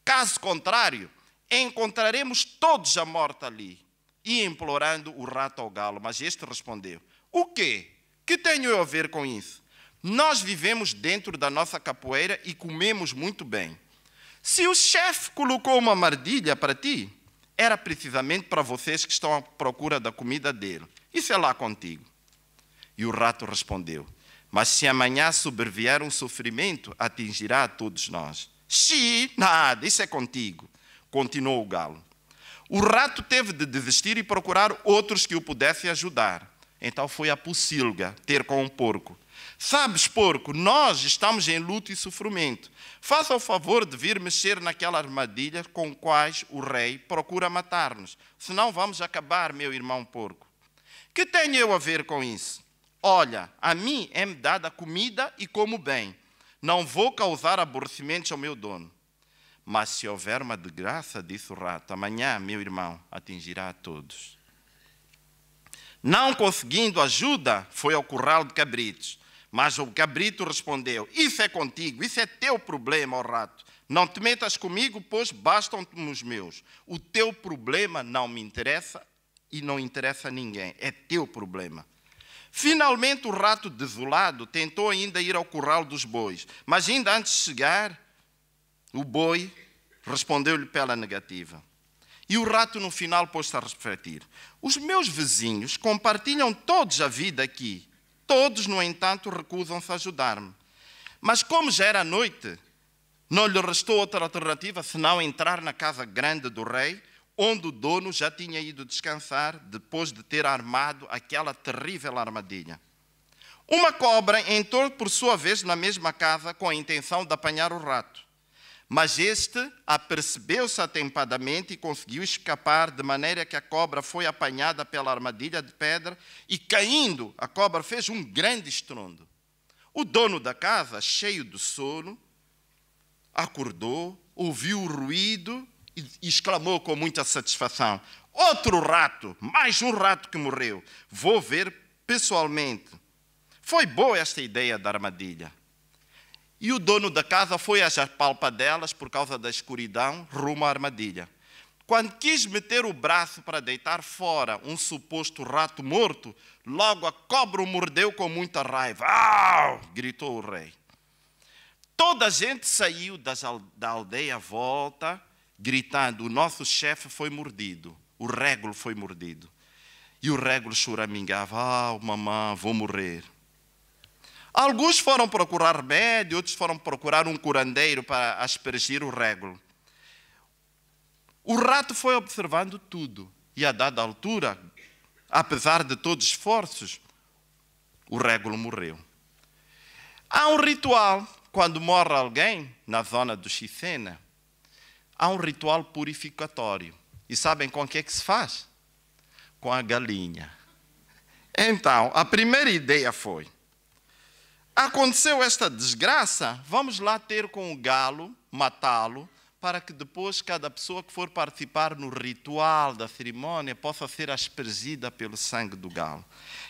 Caso contrário, encontraremos todos a morte ali e implorando o rato ao galo. Mas este respondeu: O quê? Que tenho eu a ver com isso? Nós vivemos dentro da nossa capoeira e comemos muito bem. Se o chefe colocou uma mardilha para ti, era precisamente para vocês que estão à procura da comida dele. Isso é lá contigo. E o rato respondeu: Mas se amanhã sobrevier um sofrimento, atingirá a todos nós. Xi, nada, isso é contigo. Continuou o galo. O rato teve de desistir e procurar outros que o pudessem ajudar. Então foi a pocilga ter com um porco. Sabes, porco, nós estamos em luto e sofrimento. Faça o favor de vir mexer naquela armadilha com quais o rei procura matar-nos, senão vamos acabar, meu irmão porco. Que tenho eu a ver com isso? Olha, a mim é-me dada comida e como bem. Não vou causar aborrecimentos ao meu dono. Mas se houver uma desgraça, disse o rato, amanhã, meu irmão, atingirá a todos. Não conseguindo ajuda, foi ao curral de cabritos. Mas o cabrito respondeu: Isso é contigo, isso é teu problema, ó rato. Não te metas comigo, pois bastam te os meus. O teu problema não me interessa e não interessa a ninguém. É teu problema. Finalmente, o rato desolado tentou ainda ir ao curral dos bois, mas ainda antes de chegar, o boi respondeu-lhe pela negativa. E o rato, no final, pôs-se a refletir: Os meus vizinhos compartilham todos a vida aqui. Todos, no entanto, recusam-se a ajudar-me. Mas, como já era noite, não lhe restou outra alternativa senão entrar na casa grande do rei, onde o dono já tinha ido descansar depois de ter armado aquela terrível armadilha. Uma cobra entrou, por sua vez, na mesma casa com a intenção de apanhar o rato. Mas este apercebeu-se atempadamente e conseguiu escapar, de maneira que a cobra foi apanhada pela armadilha de pedra e, caindo, a cobra fez um grande estrondo. O dono da casa, cheio de sono, acordou, ouviu o ruído e exclamou com muita satisfação: Outro rato, mais um rato que morreu. Vou ver pessoalmente. Foi boa esta ideia da armadilha. E o dono da casa foi às palpadelas por causa da escuridão, rumo à armadilha. Quando quis meter o braço para deitar fora um suposto rato morto, logo a cobra o mordeu com muita raiva. Au! gritou o rei. Toda a gente saiu da aldeia à volta, gritando: O nosso chefe foi mordido, o régulo foi mordido. E o régulo choramingava: Ah, mamã, vou morrer. Alguns foram procurar remédio, outros foram procurar um curandeiro para aspergir o régulo. O rato foi observando tudo e, a dada altura, apesar de todos os esforços, o régulo morreu. Há um ritual, quando morre alguém, na zona do Chicena, há um ritual purificatório. E sabem com o que é que se faz? Com a galinha. Então, a primeira ideia foi Aconteceu esta desgraça, vamos lá ter com o galo, matá-lo, para que depois cada pessoa que for participar no ritual da cerimônia possa ser aspergida pelo sangue do galo.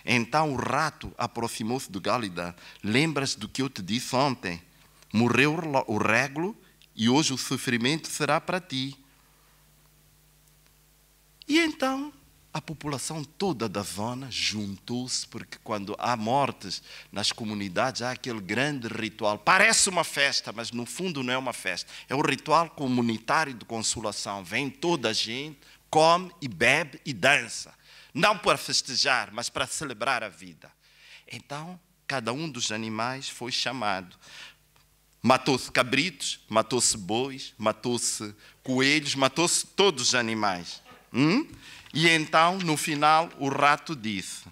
Então o rato aproximou-se do galo e disse: Lembras do que eu te disse ontem? Morreu o reglo e hoje o sofrimento será para ti. E então a população toda da zona juntou-se, porque quando há mortes nas comunidades, há aquele grande ritual. Parece uma festa, mas no fundo não é uma festa. É um ritual comunitário de consolação. Vem toda a gente, come e bebe e dança. Não para festejar, mas para celebrar a vida. Então, cada um dos animais foi chamado. Matou-se cabritos, matou-se bois, matou-se coelhos, matou-se todos os animais. Hum? E então, no final, o rato disse: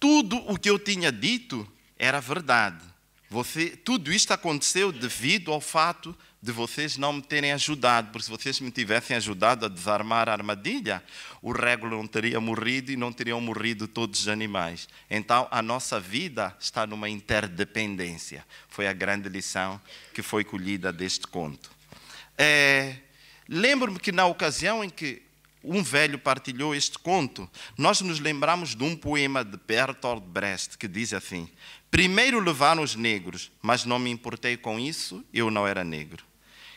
Tudo o que eu tinha dito era verdade. Você, tudo isto aconteceu devido ao fato de vocês não me terem ajudado, porque se vocês me tivessem ajudado a desarmar a armadilha, o régulo não teria morrido e não teriam morrido todos os animais. Então a nossa vida está numa interdependência. Foi a grande lição que foi colhida deste conto. É, Lembro-me que na ocasião em que um velho partilhou este conto, nós nos lembramos de um poema de Bertolt Brecht que diz assim: Primeiro levaram os negros, mas não me importei com isso, eu não era negro.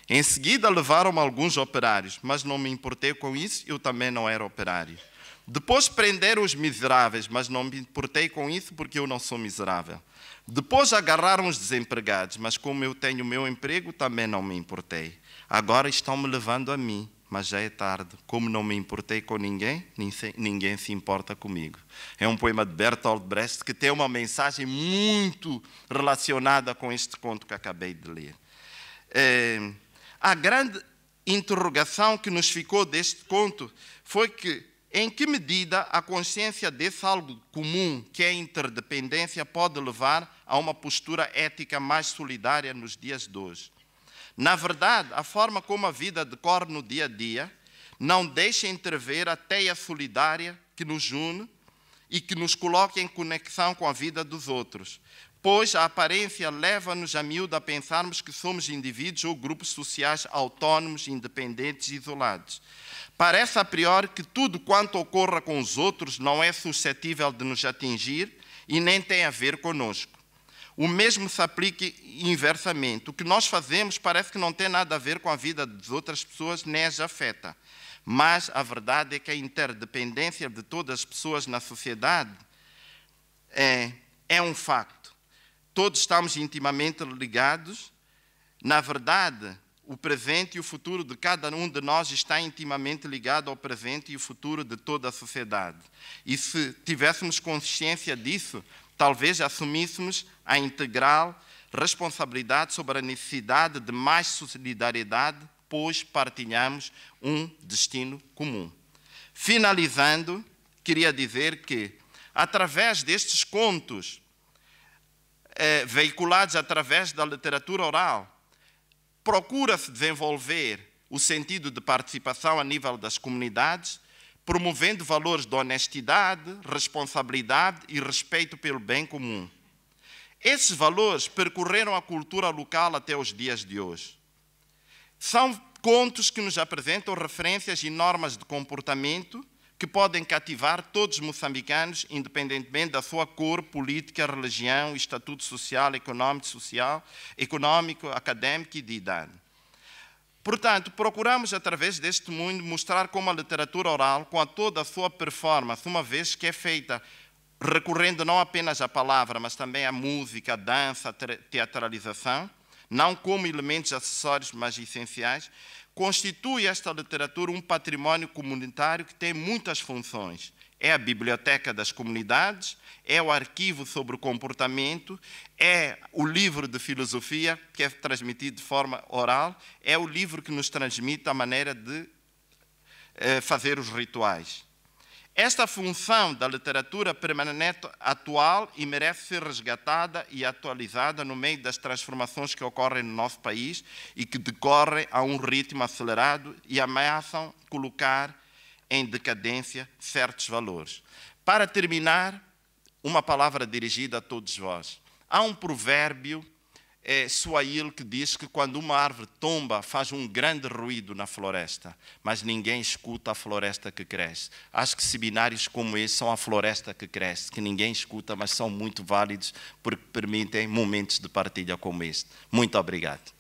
Em seguida levaram alguns operários, mas não me importei com isso, eu também não era operário. Depois prenderam os miseráveis, mas não me importei com isso porque eu não sou miserável. Depois agarraram os desempregados, mas como eu tenho meu emprego, também não me importei. Agora estão me levando a mim, mas já é tarde. Como não me importei com ninguém, ninguém se importa comigo. É um poema de Bertolt Brecht que tem uma mensagem muito relacionada com este conto que acabei de ler. É, a grande interrogação que nos ficou deste conto foi que, em que medida a consciência desse algo comum, que é a interdependência, pode levar a uma postura ética mais solidária nos dias de hoje? Na verdade, a forma como a vida decorre no dia a dia não deixa entrever a teia solidária que nos une e que nos coloca em conexão com a vida dos outros, pois a aparência leva-nos a miúdo a pensarmos que somos indivíduos ou grupos sociais autónomos, independentes e isolados. Parece a priori que tudo quanto ocorra com os outros não é suscetível de nos atingir e nem tem a ver conosco. O mesmo se aplica inversamente. O que nós fazemos parece que não tem nada a ver com a vida das outras pessoas, nem as afeta. Mas a verdade é que a interdependência de todas as pessoas na sociedade é, é um facto. Todos estamos intimamente ligados. Na verdade, o presente e o futuro de cada um de nós está intimamente ligado ao presente e o futuro de toda a sociedade. E se tivéssemos consciência disso, Talvez assumíssemos a integral responsabilidade sobre a necessidade de mais solidariedade, pois partilhamos um destino comum. Finalizando, queria dizer que, através destes contos, eh, veiculados através da literatura oral, procura-se desenvolver o sentido de participação a nível das comunidades promovendo valores de honestidade, responsabilidade e respeito pelo bem comum. Esses valores percorreram a cultura local até os dias de hoje. São contos que nos apresentam referências e normas de comportamento que podem cativar todos os moçambicanos, independentemente da sua cor, política, religião, estatuto social, econômico, social, econômico, acadêmico e de idade. Portanto, procuramos, através deste mundo, mostrar como a literatura oral, com a toda a sua performance, uma vez que é feita recorrendo não apenas à palavra, mas também à música, à dança, à teatralização, não como elementos acessórios, mas essenciais, constitui esta literatura um património comunitário que tem muitas funções é a biblioteca das comunidades, é o arquivo sobre o comportamento, é o livro de filosofia que é transmitido de forma oral, é o livro que nos transmite a maneira de eh, fazer os rituais. Esta função da literatura permanente atual e merece ser resgatada e atualizada no meio das transformações que ocorrem no nosso país e que decorrem a um ritmo acelerado e ameaçam colocar em decadência certos valores. Para terminar, uma palavra dirigida a todos vós. Há um provérbio é, suail que diz que quando uma árvore tomba faz um grande ruído na floresta, mas ninguém escuta a floresta que cresce. Acho que seminários como esse são a floresta que cresce, que ninguém escuta, mas são muito válidos porque permitem momentos de partilha como este. Muito obrigado.